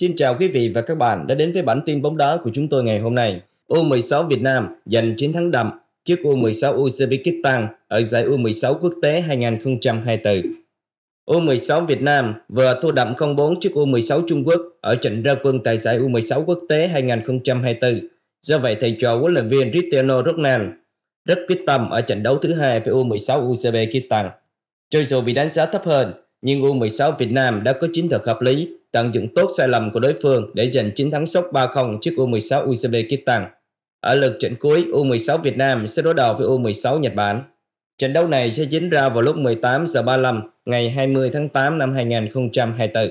Xin chào quý vị và các bạn đã đến với bản tin bóng đá của chúng tôi ngày hôm nay. U16 Việt Nam giành chiến thắng đậm trước U16 Uzbekistan ở giải U16 quốc tế 2024. U16 Việt Nam vừa thua đậm 0-4 trước U16 Trung Quốc ở trận ra quân tại giải U16 quốc tế 2024. Do vậy, thầy trò huấn luyện viên Cristiano Ronaldo rất quyết tâm ở trận đấu thứ hai với U16 Uzbekistan. Cho dù bị đánh giá thấp hơn, nhưng U16 Việt Nam đã có chiến thuật hợp lý, tận dụng tốt sai lầm của đối phương để giành chiến thắng sốc 3-0 trước U16 Uzbekistan. Ở lượt trận cuối, U16 Việt Nam sẽ đối đầu với U16 Nhật Bản. Trận đấu này sẽ diễn ra vào lúc 18 giờ 35 ngày 20 tháng 8 năm 2024.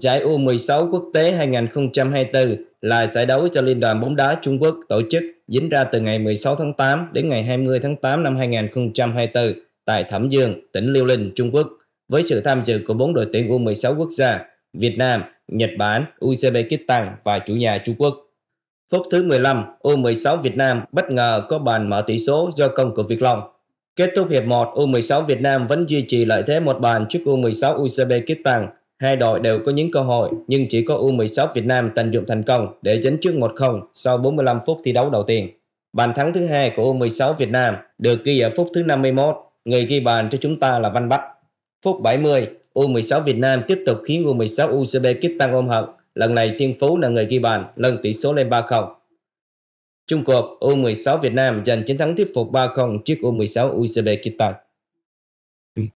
Giải U16 quốc tế 2024 là giải đấu do Liên đoàn bóng đá Trung Quốc tổ chức diễn ra từ ngày 16 tháng 8 đến ngày 20 tháng 8 năm 2024 tại Thẩm Dương, tỉnh Liêu Linh, Trung Quốc với sự tham dự của bốn đội tuyển U16 quốc gia Việt Nam, Nhật Bản, Uzbekistan và chủ nhà Trung Quốc. Phút thứ 15, U16 Việt Nam bất ngờ có bàn mở tỷ số do công của Việt Long. Kết thúc hiệp 1, U16 Việt Nam vẫn duy trì lợi thế một bàn trước U16 Uzbekistan. Hai đội đều có những cơ hội, nhưng chỉ có U16 Việt Nam tận dụng thành công để dẫn trước 1-0 sau 45 phút thi đấu đầu tiên. Bàn thắng thứ hai của U16 Việt Nam được ghi ở phút thứ 51. Người ghi bàn cho chúng ta là Văn Bắc. Phút 70, U16 Việt Nam tiếp tục khiến U16 UCB kích tăng ôm hận. Lần này Thiên Phú là người ghi bàn, lần tỷ số lên 3-0. Trung cuộc U16 Việt Nam giành chiến thắng thuyết phục 3-0 trước U16 UCB Kitan.